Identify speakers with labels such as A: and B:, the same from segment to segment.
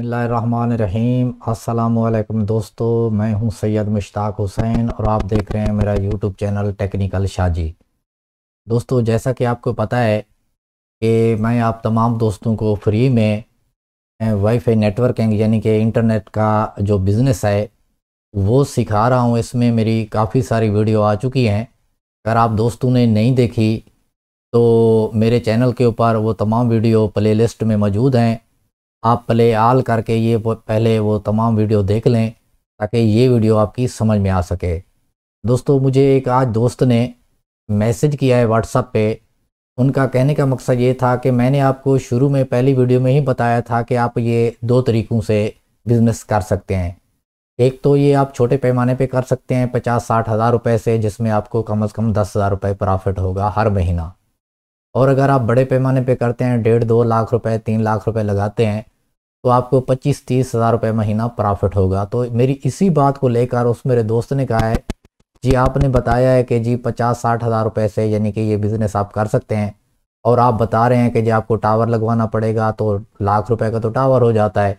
A: रहीम अस्सलाम दोस्तों मैं हूं सैयद मुश्ताक हुसैन और आप देख रहे हैं मेरा यूट्यूब चैनल टेक्निकल शाजी दोस्तों जैसा कि आपको पता है कि मैं आप तमाम दोस्तों को फ्री में वाईफाई नेटवर्किंग यानी कि इंटरनेट का जो बिज़नेस है वो सिखा रहा हूं इसमें मेरी काफ़ी सारी वीडियो आ चुकी हैं अगर आप दोस्तों ने नहीं देखी तो मेरे चैनल के ऊपर वो तमाम वीडियो लिस्ट में मौजूद हैं आप पहले आल करके ये पहले वो तमाम वीडियो देख लें ताकि ये वीडियो आपकी समझ में आ सके दोस्तों मुझे एक आज दोस्त ने मैसेज किया है व्हाट्सअप पे उनका कहने का मकसद ये था कि मैंने आपको शुरू में पहली वीडियो में ही बताया था कि आप ये दो तरीक़ों से बिज़नेस कर सकते हैं एक तो ये आप छोटे पैमाने पे कर सकते हैं पचास साठ हज़ार रुपये से जिसमें आपको कम अज़ कम दस हज़ार रुपये प्रॉफिट होगा हर महीना और अगर आप बड़े पैमाने पे करते हैं डेढ़ दो लाख रुपए तीन लाख रुपए लगाते हैं तो आपको पच्चीस तीस हज़ार रुपये महीना प्रॉफिट होगा तो मेरी इसी बात को लेकर उस मेरे दोस्त ने कहा है जी आपने बताया है कि जी पचास साठ हज़ार रुपये से यानी कि ये बिज़नेस आप कर सकते हैं और आप बता रहे हैं कि जी आपको टावर लगवाना पड़ेगा तो लाख रुपए का तो टावर हो जाता है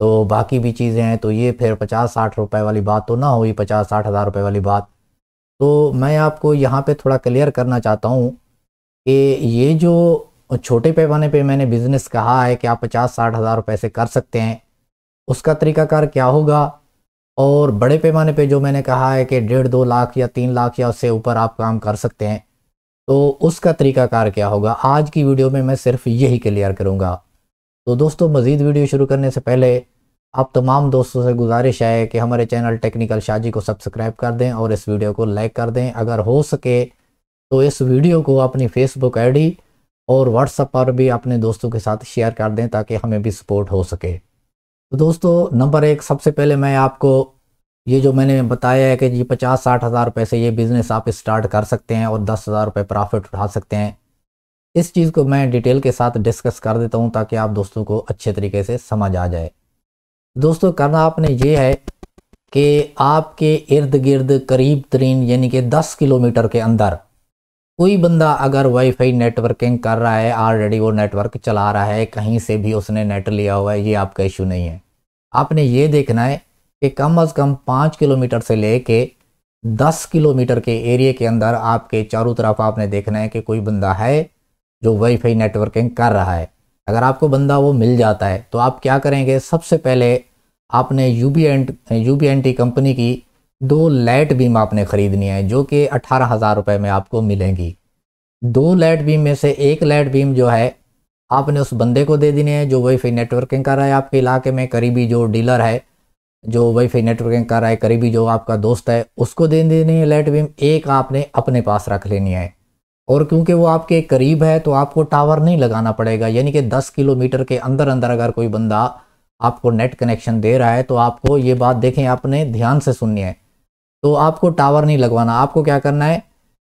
A: तो बाकी भी चीज़ें हैं तो ये फिर पचास साठ रुपए वाली बात तो ना हुई पचास साठ हज़ार रुपये वाली बात तो मैं आपको यहाँ पे थोड़ा क्लियर करना चाहता हूँ कि ये जो और छोटे पैमाने पे मैंने बिज़नेस कहा है कि आप पचास साठ हज़ार रुपए से कर सकते हैं उसका तरीकाकार क्या होगा और बड़े पैमाने पे जो मैंने कहा है कि डेढ़ दो लाख या तीन लाख या उससे ऊपर आप काम कर सकते हैं तो उसका तरीकाकार क्या होगा आज की वीडियो में मैं सिर्फ यही क्लियर करूँगा तो दोस्तों मज़ीद वीडियो शुरू करने से पहले आप तमाम दोस्तों से गुजारिश है कि हमारे चैनल टेक्निकल शाजी को सब्सक्राइब कर दें और इस वीडियो को लाइक कर दें अगर हो सके तो इस वीडियो को अपनी फेसबुक आईडी और व्हाट्सअप पर भी अपने दोस्तों के साथ शेयर कर दें ताकि हमें भी सपोर्ट हो सके तो दोस्तों नंबर एक सबसे पहले मैं आपको ये जो मैंने बताया है कि जी पचास साठ हज़ार रुपये से ये बिज़नेस आप स्टार्ट कर सकते हैं और दस हज़ार रुपये प्रॉफिट उठा सकते हैं इस चीज़ को मैं डिटेल के साथ डिस्कस कर देता हूँ ताकि आप दोस्तों को अच्छे तरीके से समझ आ जाए दोस्तों करना आपने ये है कि आपके इर्द गिर्द करीब तरीन यानी कि दस किलोमीटर के अंदर कोई बंदा अगर वाईफाई नेटवर्किंग कर रहा है ऑलरेडी वो नेटवर्क चला रहा है कहीं से भी उसने नेट लिया हुआ है ये आपका इशू नहीं है आपने ये देखना है कि कम अज़ कम पाँच किलोमीटर से ले कर दस किलोमीटर के एरिए के अंदर आपके चारों तरफ आपने देखना है कि कोई बंदा है जो वाईफाई नेटवर्किंग कर रहा है अगर आपको बंदा वो मिल जाता है तो आप क्या करेंगे सबसे पहले आपने U B and U B N T company की दो लाइट बीम आपने ख़रीदनी है जो कि अठारह हज़ार रुपये में आपको मिलेंगी दो लाइट बीम में से एक लाइट बीम जो है आपने उस बंदे को दे देनी है जो वाईफाई नेटवर्किंग कर रहा है आपके इलाके में करीबी जो डीलर है जो वाईफाई नेटवर्किंग कर रहा है करीबी जो आपका दोस्त है उसको दे देनी है लाइट बीम एक आपने अपने पास रख लेनी है और क्योंकि वो आपके करीब है तो आपको टावर नहीं लगाना पड़ेगा यानी कि दस किलोमीटर के अंदर अंदर अगर कोई बंदा आपको नेट कनेक्शन दे रहा है तो आपको ये बात देखें आपने ध्यान से सुननी है तो आपको टावर नहीं लगवाना आपको क्या करना है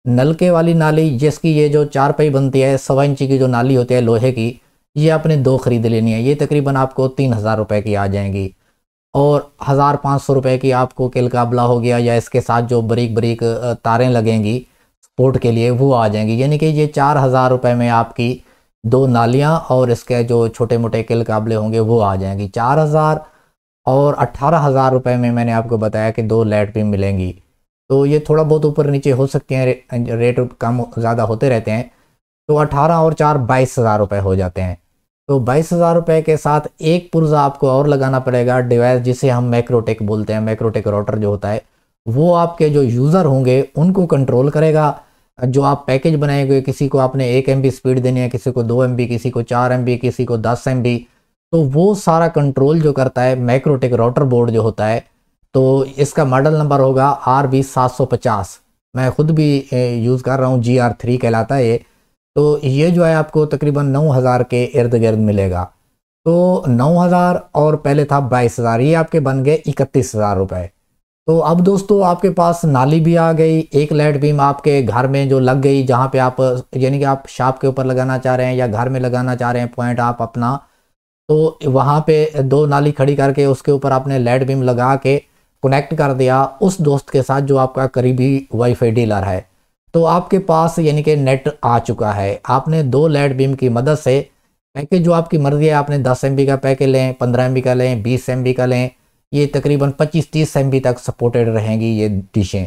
A: नलके वाली नाली जिसकी ये जो चार पाई बनती है सवा इंची की जो नाली होती है लोहे की ये आपने दो खरीद लेनी है ये तकरीबन आपको तीन हज़ार रुपये की आ जाएंगी और हज़ार पाँच सौ रुपये की आपको किलकाबला हो गया या इसके साथ जो बरीक बरीक तारें लगेंगी स्पोर्ट के लिए वो आ जाएंगी यानी कि ये चार हज़ार रुपये में आपकी दो नालियाँ और इसके जो छोटे मोटे किलकाबले होंगे वो आ जाएंगी चार हज़ार और अट्ठारह हज़ार रुपये में मैंने आपको बताया कि दो लाइट भी मिलेंगी तो ये थोड़ा बहुत ऊपर नीचे हो सकते हैं रे, रेट कम ज़्यादा होते रहते हैं तो अट्ठारह और चार बाईस हज़ार रुपये हो जाते हैं तो बाईस हज़ार रुपये के साथ एक पुर्जा आपको और लगाना पड़ेगा डिवाइस जिसे हम मैक्रोटेक बोलते हैं मैक्रोटेक रोटर जो होता है वो आपके जो यूज़र होंगे उनको कंट्रोल करेगा जो आप पैकेज बनाएंगे किसी को आपने एक एम स्पीड देनी है किसी को दो एम किसी को चार एम किसी को दस एम तो वो सारा कंट्रोल जो करता है मैक्रोटेक राउटर बोर्ड जो होता है तो इसका मॉडल नंबर होगा आर बी सात सौ पचास मैं ख़ुद भी यूज़ कर रहा हूँ जी आर थ्री कहलाता है ये तो ये जो है आपको तकरीबन नौ हज़ार के इर्द गिर्द मिलेगा तो नौ हज़ार और पहले था बाईस हज़ार ये आपके बन गए इकतीस हज़ार रुपए तो अब दोस्तों आपके पास नाली भी आ गई एक लाइट बीम आपके घर में जो लग गई जहाँ पे आप यानी कि आप शॉप के ऊपर लगाना चाह रहे हैं या घर में लगाना चाह रहे हैं पॉइंट आप अपना तो वहाँ पे दो नाली खड़ी करके उसके ऊपर आपने लेड बीम लगा के कनेक्ट कर दिया उस दोस्त के साथ जो आपका करीबी वाईफाई डीलर है तो आपके पास यानी कि नेट आ चुका है आपने दो लेड बीम की मदद से पैकेज जो आपकी मर्ज़ी है आपने 10 एम का पैकेज लें 15 एम का लें 20 एम का लें ये तकरीबन 25-30 एम तक सपोर्टेड रहेंगी ये डिशें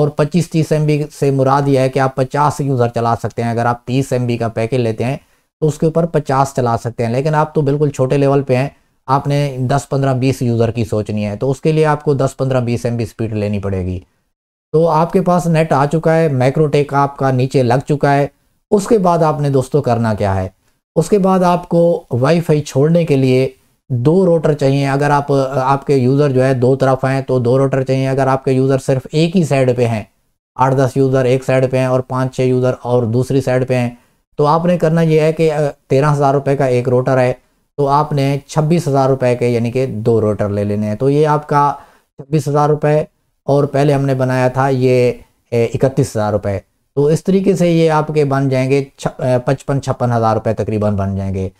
A: और 25-30 एम से मुराद ये है कि आप 50 यूज़र चला सकते हैं अगर आप 30 एम का पैकेज लेते हैं तो उसके ऊपर पचास चला सकते हैं लेकिन आप तो बिल्कुल छोटे लेवल पे हैं आपने 10 15 20 यूज़र की सोचनी है तो उसके लिए आपको 10 15 20 एम स्पीड लेनी पड़ेगी तो आपके पास नेट आ चुका है माइक्रोटेक आपका नीचे लग चुका है उसके बाद आपने दोस्तों करना क्या है उसके बाद आपको वाईफाई छोड़ने के लिए दो रोटर चाहिए अगर आप आपके यूज़र जो है दो तरफ हैं तो दो रोटर चाहिए अगर आपके यूज़र सिर्फ एक ही साइड पे हैं आठ दस यूज़र एक साइड पे हैं और पाँच छः यूज़र और दूसरी साइड पे हैं तो आपने करना यह है कि तेरह हज़ार रुपये का एक रोटर है तो आपने छब्बीस हज़ार रुपये के यानी कि दो रोटर ले लेने हैं तो ये आपका छब्बीस हज़ार रुपये और पहले हमने बनाया था ये इकतीस हज़ार रुपये तो इस तरीके से ये आपके बन जाएंगे पचपन छप्पन हज़ार रुपये तकरीबन बन जाएंगे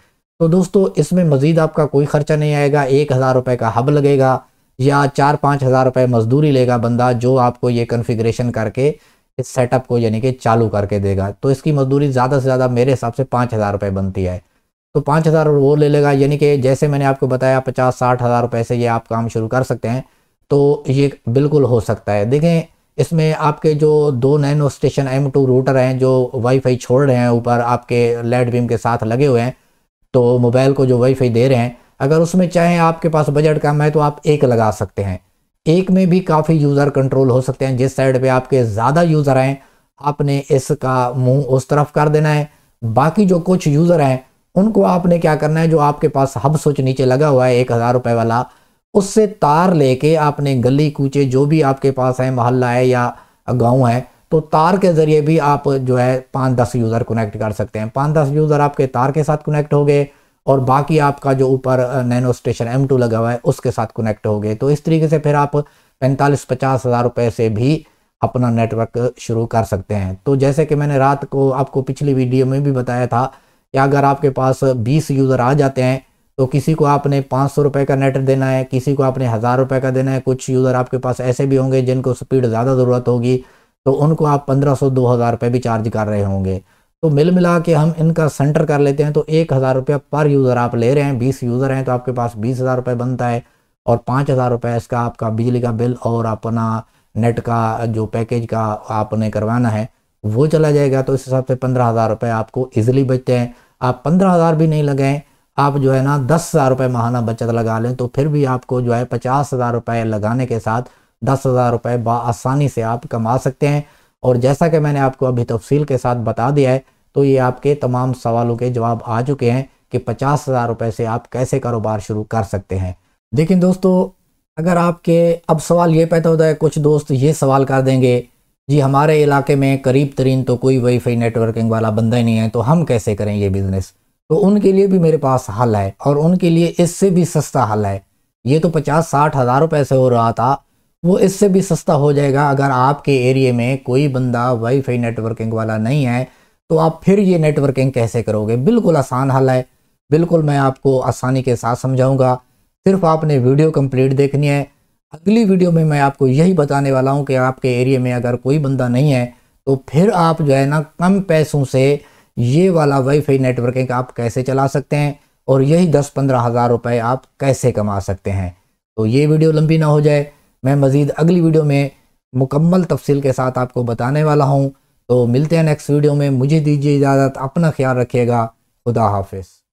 A: तो दोस्तों इसमें मज़ीद आपका कोई ख़र्चा नहीं आएगा एक हज़ार रुपये का हब लगेगा या चार पाँच हज़ार रुपये मजदूरी लेगा बंदा जो आपको ये कन्फिग्रेशन करके इस सेटअप को यानी कि चालू करके देगा तो इसकी मजदूरी ज़्यादा से ज़्यादा मेरे हिसाब से पाँच हज़ार रुपये बनती है तो पाँच हज़ार वो ले लेगा यानी कि जैसे मैंने आपको बताया पचास साठ हज़ार रुपये से ये आप काम शुरू कर सकते हैं तो ये बिल्कुल हो सकता है देखें इसमें आपके जो दो nano station M two router हैं जो वाईफाई छोड़ रहे हैं ऊपर आपके लेड बीम के साथ लगे हुए हैं तो मोबाइल को जो वाईफाई दे रहे हैं अगर उसमें चाहें आपके पास बजट कम है तो आप एक लगा सकते हैं एक में भी काफ़ी यूज़र कंट्रोल हो सकते हैं जिस साइड पे आपके ज़्यादा यूज़र हैं आपने इसका मुंह उस तरफ कर देना है बाकी जो कुछ यूज़र हैं उनको आपने क्या करना है जो आपके पास हब स्विच नीचे लगा हुआ है एक हज़ार रुपये वाला उससे तार लेके आपने गली कूचे जो भी आपके पास है मोहल्ला है या गाँव है तो तार के ज़रिए भी आप जो है पाँच दस यूज़र कनेक्ट कर सकते हैं पाँच दस यूज़र आपके तार के साथ कनेक्ट हो गए और बाकी आपका जो ऊपर नैनो स्टेशन एम टू लगा हुआ है उसके साथ कनेक्ट हो गए तो इस तरीके से फिर आप पैंतालीस पचास हज़ार रुपये से भी अपना नेटवर्क शुरू कर सकते हैं तो जैसे कि मैंने रात को आपको पिछली वीडियो में भी बताया था कि अगर आपके पास बीस यूज़र आ जाते हैं तो किसी को आपने पाँच सौ रुपए का नेट देना है किसी को आपने हज़ार रुपये का देना है कुछ यूज़र आपके पास ऐसे भी होंगे जिनको स्पीड ज़्यादा ज़रूरत होगी तो उनको आप पंद्रह सौ दो हज़ार रुपये भी चार्ज कर रहे होंगे तो मिल मिला के हम इनका सेंटर कर लेते हैं तो एक हज़ार रुपया पर यूज़र आप ले रहे हैं बीस यूज़र हैं तो आपके पास बीस हज़ार रुपये बनता है और पाँच हज़ार रुपये इसका आपका बिजली का बिल और अपना नेट का जो पैकेज का आपने करवाना है वो चला जाएगा तो इस हिसाब से पंद्रह हज़ार रुपये आपको ईजिली बचते हैं आप पंद्रह हज़ार भी नहीं लगाएं आप जो है ना दस हज़ार रुपये महाना बचत लगा लें तो फिर भी आपको जो है पचास हज़ार रुपये लगाने के साथ दस हज़ार रुपये बसानी से आप कमा सकते हैं और जैसा कि मैंने आपको अभी तफसील के साथ बता दिया है तो ये आपके तमाम सवालों के जवाब आ चुके हैं कि पचास हज़ार रुपए से आप कैसे कारोबार शुरू कर सकते हैं लेकिन दोस्तों अगर आपके अब सवाल ये पैदा होता है कुछ दोस्त ये सवाल कर देंगे जी हमारे इलाके में करीब तरीन तो कोई वाईफाई नेटवर्किंग वाला बंदा ही नहीं है तो हम कैसे करें ये बिज़नेस तो उनके लिए भी मेरे पास हल है और उनके लिए इससे भी सस्ता हल है ये तो पचास साठ हज़ार रुपए से हो रहा था वो इससे भी सस्ता हो जाएगा अगर आपके एरिए में कोई बंदा वाईफाई नेटवर्किंग वाला नहीं है तो आप फिर ये नेटवर्किंग कैसे करोगे बिल्कुल आसान हल है बिल्कुल मैं आपको आसानी के साथ समझाऊंगा सिर्फ आपने वीडियो कंप्लीट देखनी है अगली वीडियो में मैं आपको यही बताने वाला हूँ कि आपके एरिया में अगर कोई बंदा नहीं है तो फिर आप जो है ना कम पैसों से ये वाला वाईफाई नेटवर्किंग आप कैसे चला सकते हैं और यही दस पंद्रह हज़ार रुपये आप कैसे कमा सकते हैं तो ये वीडियो लंबी ना हो जाए मैं मज़ीद अगली वीडियो में मुकम्मल तफसील के साथ आपको बताने वाला हूँ तो मिलते हैं नेक्स्ट वीडियो में मुझे दीजिए इजाज़त अपना ख्याल रखिएगा खुदा हाफिज़